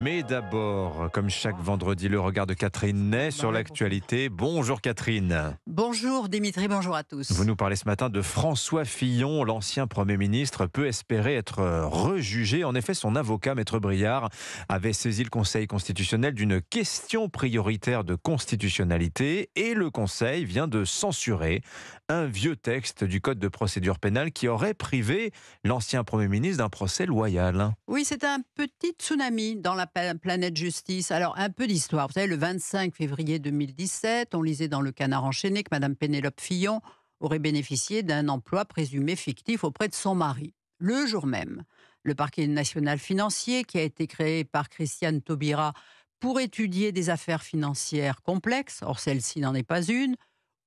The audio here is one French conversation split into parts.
Mais d'abord, comme chaque vendredi, le regard de Catherine naît sur l'actualité. Bonjour Catherine. Bonjour Dimitri, bonjour à tous. Vous nous parlez ce matin de François Fillon, l'ancien Premier ministre, peut espérer être rejugé. En effet, son avocat, Maître Briard, avait saisi le Conseil constitutionnel d'une question prioritaire de constitutionnalité et le Conseil vient de censurer un vieux texte du Code de procédure pénale qui aurait privé l'ancien Premier ministre d'un procès loyal. Oui, c'est un petit tsunami dans la Planète Justice. Alors, un peu d'histoire. Vous savez, le 25 février 2017, on lisait dans le Canard enchaîné que Mme Pénélope Fillon aurait bénéficié d'un emploi présumé fictif auprès de son mari. Le jour même, le parquet national financier, qui a été créé par Christiane Taubira pour étudier des affaires financières complexes, or celle-ci n'en est pas une,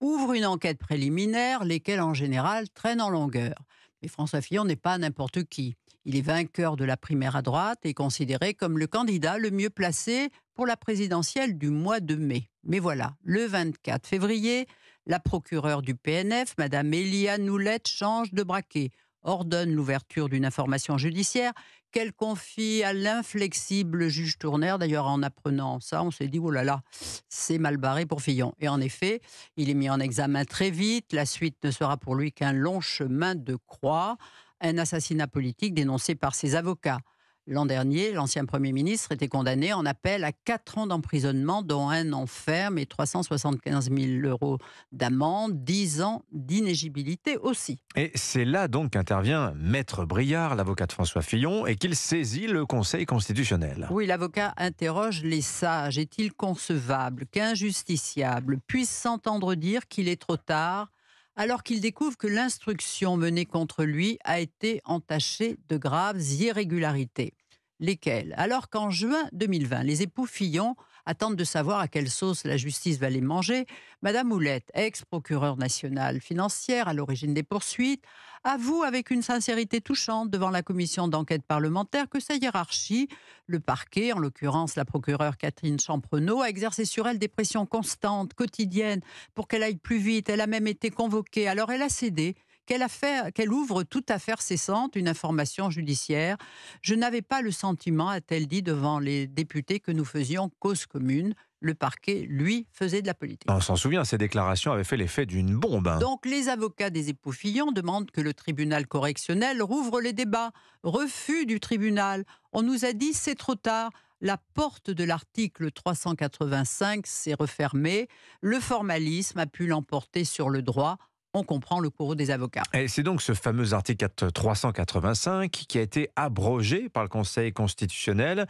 ouvre une enquête préliminaire, lesquelles en général traînent en longueur. Mais François Fillon n'est pas n'importe qui. Il est vainqueur de la primaire à droite et considéré comme le candidat le mieux placé pour la présidentielle du mois de mai. Mais voilà, le 24 février, la procureure du PNF, Madame Elia Noulette, change de braquet, ordonne l'ouverture d'une information judiciaire qu'elle confie à l'inflexible juge Tournaire. D'ailleurs, en apprenant ça, on s'est dit, oh là là, c'est mal barré pour Fillon. Et en effet, il est mis en examen très vite. La suite ne sera pour lui qu'un long chemin de croix un assassinat politique dénoncé par ses avocats. L'an dernier, l'ancien Premier ministre était condamné en appel à 4 ans d'emprisonnement, dont un an ferme et 375 000 euros d'amende, 10 ans d'inégibilité aussi. Et c'est là donc qu'intervient Maître Briard, l'avocat de François Fillon, et qu'il saisit le Conseil constitutionnel. Oui, l'avocat interroge les sages. Est-il concevable qu'injusticiable puisse s'entendre dire qu'il est trop tard alors qu'il découvre que l'instruction menée contre lui a été entachée de graves irrégularités. Lesquelles Alors qu'en juin 2020, les époux Fillon Attente de savoir à quelle sauce la justice va les manger, Madame Houlette, ex-procureure nationale financière à l'origine des poursuites, avoue avec une sincérité touchante devant la commission d'enquête parlementaire que sa hiérarchie, le parquet, en l'occurrence la procureure Catherine Champrenaud, a exercé sur elle des pressions constantes, quotidiennes, pour qu'elle aille plus vite. Elle a même été convoquée, alors elle a cédé qu'elle qu'elle ouvre toute affaire cessante, une information judiciaire. Je n'avais pas le sentiment, a-t-elle dit devant les députés, que nous faisions cause commune le parquet, lui, faisait de la politique. On s'en souvient, ces déclarations avaient fait l'effet d'une bombe. Hein. Donc les avocats des époux Fillon demandent que le tribunal correctionnel rouvre les débats. Refus du tribunal. On nous a dit c'est trop tard. La porte de l'article 385 s'est refermée. Le formalisme a pu l'emporter sur le droit on comprend le courroux des avocats. Et c'est donc ce fameux article 385 qui a été abrogé par le Conseil constitutionnel.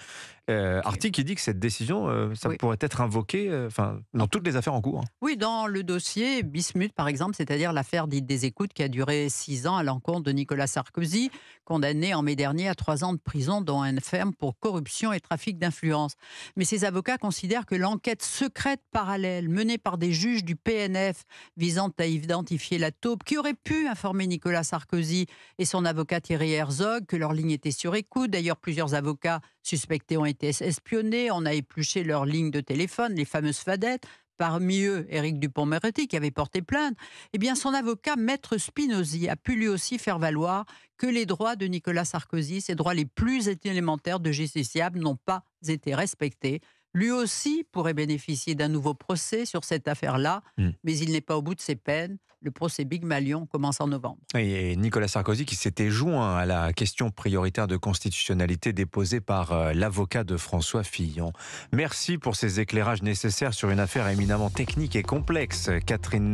Euh, article qui dit que cette décision, euh, ça pourrait être invoqué euh, dans toutes les affaires en cours. Oui, dans le dossier Bismuth, par exemple, c'est-à-dire l'affaire dite des écoutes qui a duré six ans à l'encontre de Nicolas Sarkozy, condamné en mai dernier à trois ans de prison, dont un ferme pour corruption et trafic d'influence. Mais ces avocats considèrent que l'enquête secrète parallèle menée par des juges du PNF visant à identifier la taupe qui aurait pu informer Nicolas Sarkozy et son avocat Thierry Herzog que leur ligne était sur écoute. D'ailleurs, plusieurs avocats suspectés ont été espionnés. On a épluché leur ligne de téléphone, les fameuses fadettes parmi eux Éric Dupont-Moretti qui avait porté plainte, eh bien son avocat Maître Spinozzi a pu lui aussi faire valoir que les droits de Nicolas Sarkozy, ses droits les plus élémentaires de justiciable, n'ont pas été respectés lui aussi pourrait bénéficier d'un nouveau procès sur cette affaire-là, hmm. mais il n'est pas au bout de ses peines. Le procès Big Malion commence en novembre. Et Nicolas Sarkozy qui s'était joint à la question prioritaire de constitutionnalité déposée par euh, l'avocat de François Fillon. Merci pour ces éclairages nécessaires sur une affaire éminemment technique et complexe. Catherine